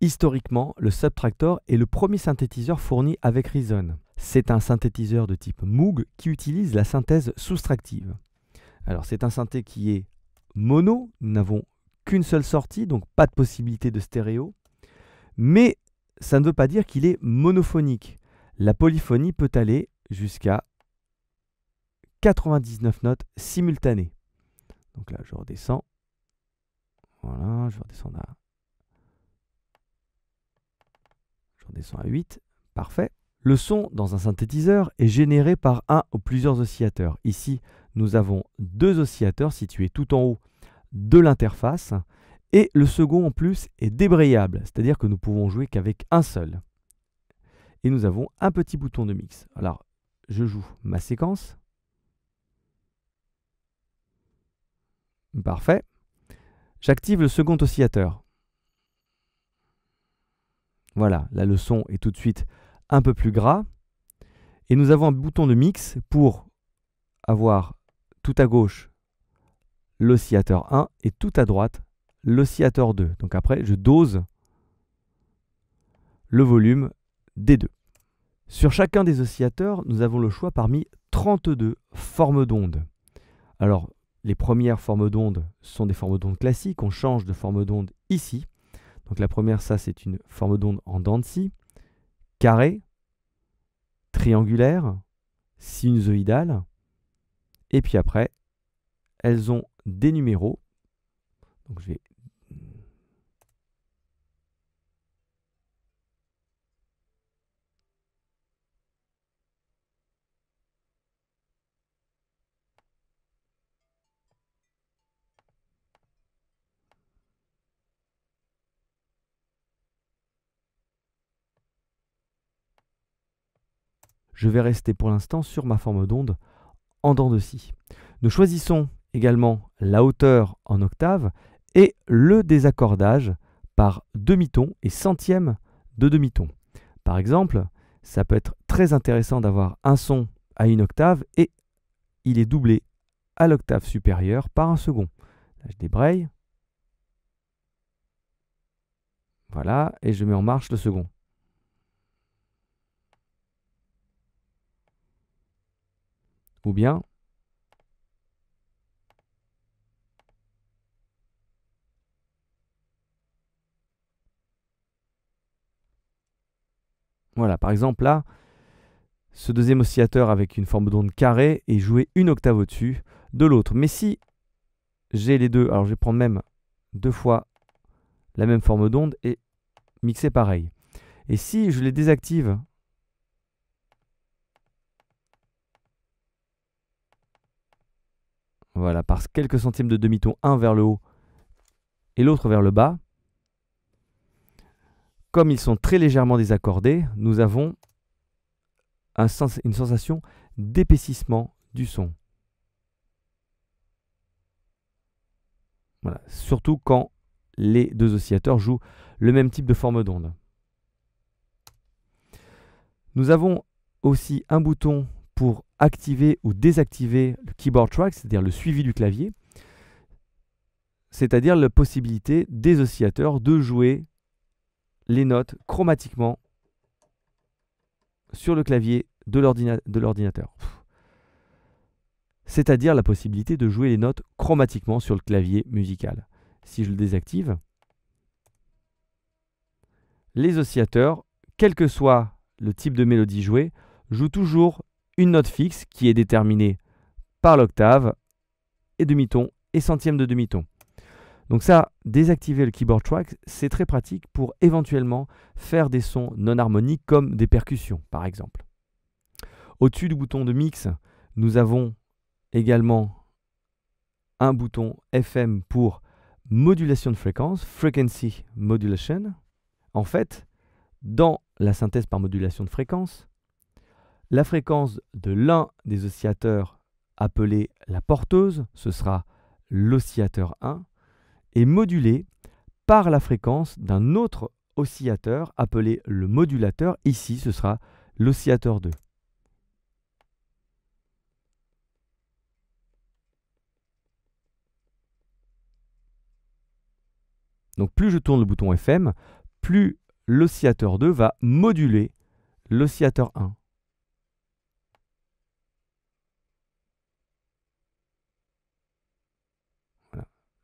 Historiquement, le Subtractor est le premier synthétiseur fourni avec Reason. C'est un synthétiseur de type Moog qui utilise la synthèse soustractive. Alors c'est un synthé qui est mono, nous n'avons qu'une seule sortie, donc pas de possibilité de stéréo. Mais ça ne veut pas dire qu'il est monophonique. La polyphonie peut aller jusqu'à 99 notes simultanées. Donc là, je redescends. Voilà, je redescends on descend à 8, parfait. Le son dans un synthétiseur est généré par un ou plusieurs oscillateurs. Ici, nous avons deux oscillateurs situés tout en haut de l'interface, et le second en plus est débrayable, c'est-à-dire que nous pouvons jouer qu'avec un seul. Et nous avons un petit bouton de mix. Alors, je joue ma séquence. Parfait. J'active le second oscillateur. Voilà, la leçon est tout de suite un peu plus gras. Et nous avons un bouton de mix pour avoir tout à gauche l'oscillateur 1 et tout à droite l'oscillateur 2. Donc après, je dose le volume des deux. Sur chacun des oscillateurs, nous avons le choix parmi 32 formes d'ondes. Alors, les premières formes d'ondes sont des formes d'ondes classiques, on change de forme d'onde ici. Donc la première, ça, c'est une forme d'onde en dents de triangulaire, sinusoïdale. Et puis après, elles ont des numéros. Donc je vais je vais rester pour l'instant sur ma forme d'onde en dents de scie. Nous choisissons également la hauteur en octave et le désaccordage par demi-ton et centième de demi-ton. Par exemple, ça peut être très intéressant d'avoir un son à une octave et il est doublé à l'octave supérieure par un second. Là, je débraye. Voilà, et je mets en marche le second. bien Voilà, par exemple là, ce deuxième oscillateur avec une forme d'onde carrée et joué une octave au-dessus de l'autre. Mais si j'ai les deux, alors je vais prendre même deux fois la même forme d'onde et mixer pareil. Et si je les désactive Voilà, par quelques centièmes de demi-ton, un vers le haut et l'autre vers le bas. Comme ils sont très légèrement désaccordés, nous avons une sensation d'épaississement du son. Voilà. Surtout quand les deux oscillateurs jouent le même type de forme d'onde. Nous avons aussi un bouton pour activer ou désactiver le keyboard track, c'est-à-dire le suivi du clavier, c'est-à-dire la possibilité des oscillateurs de jouer les notes chromatiquement sur le clavier de l'ordinateur. C'est-à-dire la possibilité de jouer les notes chromatiquement sur le clavier musical. Si je le désactive, les oscillateurs, quel que soit le type de mélodie jouée, jouent toujours une note fixe qui est déterminée par l'octave et demi-ton et centième de demi-ton. Donc ça, désactiver le keyboard track, c'est très pratique pour éventuellement faire des sons non harmoniques comme des percussions par exemple. Au-dessus du bouton de mix, nous avons également un bouton FM pour modulation de fréquence, frequency modulation. En fait, dans la synthèse par modulation de fréquence, la fréquence de l'un des oscillateurs appelé la porteuse, ce sera l'oscillateur 1, est modulée par la fréquence d'un autre oscillateur appelé le modulateur. Ici, ce sera l'oscillateur 2. Donc plus je tourne le bouton FM, plus l'oscillateur 2 va moduler l'oscillateur 1.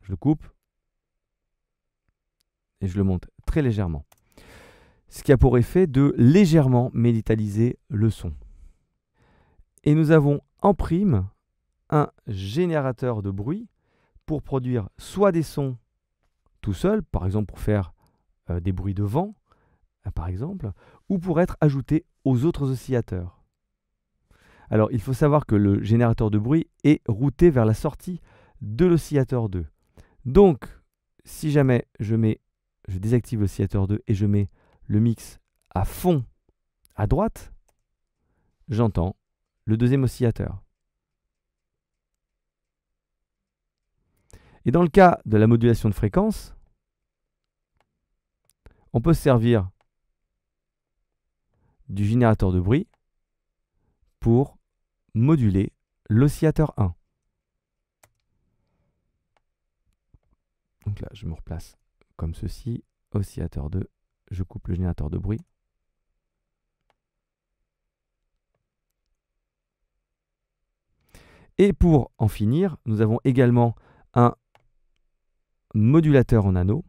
Je le coupe et je le monte très légèrement. Ce qui a pour effet de légèrement méditaliser le son. Et nous avons en prime un générateur de bruit pour produire soit des sons tout seul, par exemple pour faire euh, des bruits de vent, hein, par exemple, ou pour être ajouté aux autres oscillateurs. Alors il faut savoir que le générateur de bruit est routé vers la sortie de l'oscillateur 2. Donc, si jamais je je désactive l'oscillateur 2 et je mets le mix à fond à droite, j'entends le deuxième oscillateur. Et dans le cas de la modulation de fréquence, on peut se servir du générateur de bruit pour moduler l'oscillateur 1. Donc là, je me replace comme ceci. Oscillateur 2. Je coupe le générateur de bruit. Et pour en finir, nous avons également un modulateur en anneau